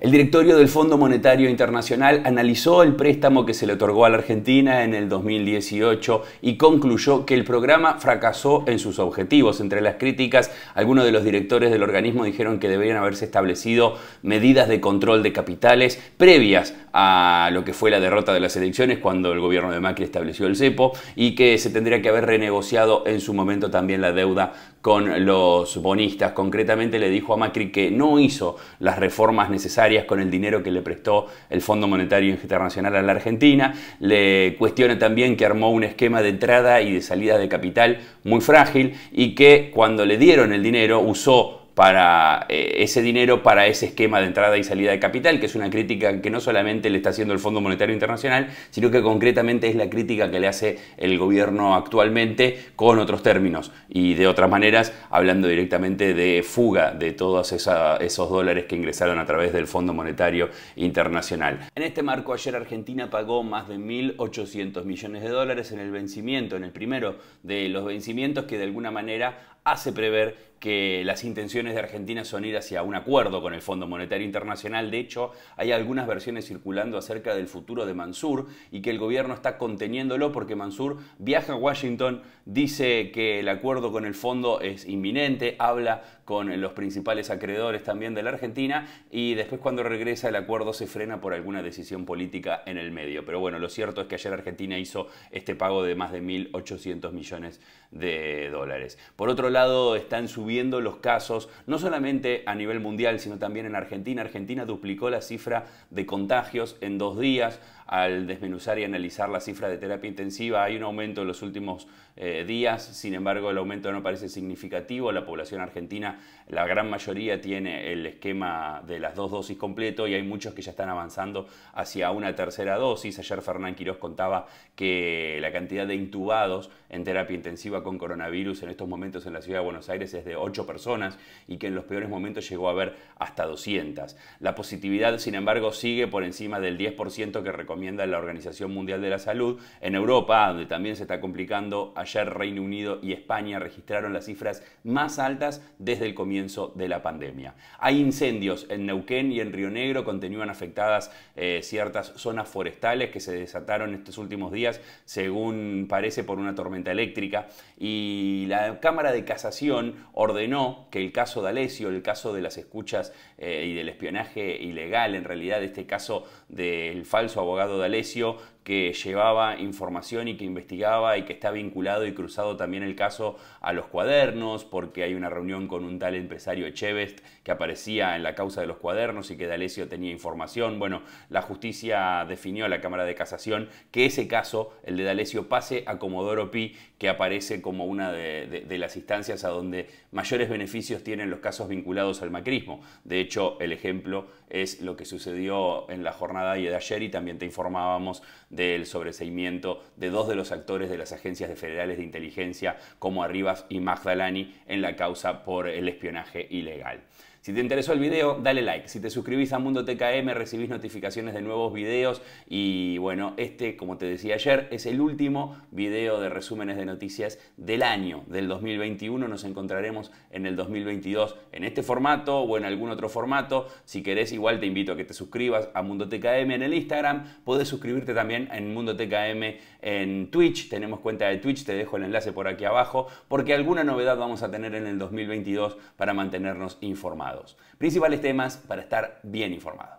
El directorio del Fondo Monetario Internacional analizó el préstamo que se le otorgó a la Argentina en el 2018 y concluyó que el programa fracasó en sus objetivos. Entre las críticas, algunos de los directores del organismo dijeron que deberían haberse establecido medidas de control de capitales previas a lo que fue la derrota de las elecciones cuando el gobierno de Macri estableció el cepo y que se tendría que haber renegociado en su momento también la deuda con los bonistas. Concretamente le dijo a Macri que no hizo las reformas necesarias con el dinero que le prestó el Fondo Monetario Internacional a la Argentina. Le cuestiona también que armó un esquema de entrada y de salida de capital muy frágil y que cuando le dieron el dinero usó para eh, ese dinero para ese esquema de entrada y salida de capital, que es una crítica que no solamente le está haciendo el Fondo Monetario Internacional, sino que concretamente es la crítica que le hace el gobierno actualmente con otros términos y de otras maneras, hablando directamente de fuga de todos esos dólares que ingresaron a través del Fondo Monetario Internacional. En este marco, ayer Argentina pagó más de 1.800 millones de dólares en el vencimiento, en el primero de los vencimientos que de alguna manera hace prever que las intenciones de Argentina son ir hacia un acuerdo con el Fondo Monetario Internacional. De hecho, hay algunas versiones circulando acerca del futuro de Mansur y que el gobierno está conteniéndolo porque Mansur viaja a Washington, dice que el acuerdo con el fondo es inminente, habla con los principales acreedores también de la Argentina y después cuando regresa el acuerdo se frena por alguna decisión política en el medio. Pero bueno, lo cierto es que ayer Argentina hizo este pago de más de 1.800 millones de dólares. Por otro lado, está en viendo los casos, no solamente a nivel mundial, sino también en Argentina. Argentina duplicó la cifra de contagios en dos días. Al desmenuzar y analizar la cifra de terapia intensiva, hay un aumento en los últimos eh, días, sin embargo el aumento no parece significativo. La población argentina, la gran mayoría tiene el esquema de las dos dosis completo y hay muchos que ya están avanzando hacia una tercera dosis. Ayer Fernán Quiroz contaba que la cantidad de intubados en terapia intensiva con coronavirus en estos momentos en la ciudad de Buenos Aires es de ocho personas y que en los peores momentos llegó a haber hasta 200. La positividad, sin embargo, sigue por encima del 10% que recomienda la Organización Mundial de la Salud. En Europa, donde también se está complicando, ayer Reino Unido y España registraron las cifras más altas desde el comienzo de la pandemia. Hay incendios en Neuquén y en Río Negro, continúan afectadas eh, ciertas zonas forestales que se desataron estos últimos días, según parece, por una tormenta eléctrica. Y la Cámara de Casación o ordenó que el caso de Alesio, el caso de las escuchas eh, y del espionaje ilegal, en realidad este caso del falso abogado de Alesio, que llevaba información y que investigaba y que está vinculado y cruzado también el caso a los cuadernos, porque hay una reunión con un tal empresario Echevest que aparecía en la causa de los cuadernos y que D'Alessio tenía información. Bueno, la justicia definió a la Cámara de Casación que ese caso, el de D'Alessio, pase a Comodoro Pi, que aparece como una de, las instancias a donde mayores beneficios tienen los casos vinculados al macrismo. De hecho, el ejemplo es lo que sucedió en la jornada de ayer y también te informábamos del sobreseimiento de dos de los actores de las agencias federales de inteligencia como Arribas y Magdalani en la causa por el espionaje ilegal. Si te interesó el video, dale like. Si te suscribís a Mundo TKM, recibís notificaciones de nuevos videos. Y bueno, este, como te decía ayer, es el último video de resúmenes de noticias del año, del 2021. Nos encontraremos en el 2022 en este formato o en algún otro formato. Si querés, igual te invito a que te suscribas a Mundo TKM en el Instagram. Podés suscribirte también en Mundo TKM en Twitch. Tenemos cuenta de Twitch, te dejo el enlace por aquí abajo, porque alguna novedad vamos a tener en el 2022 para mantenernos informados. Principales temas para estar bien informado.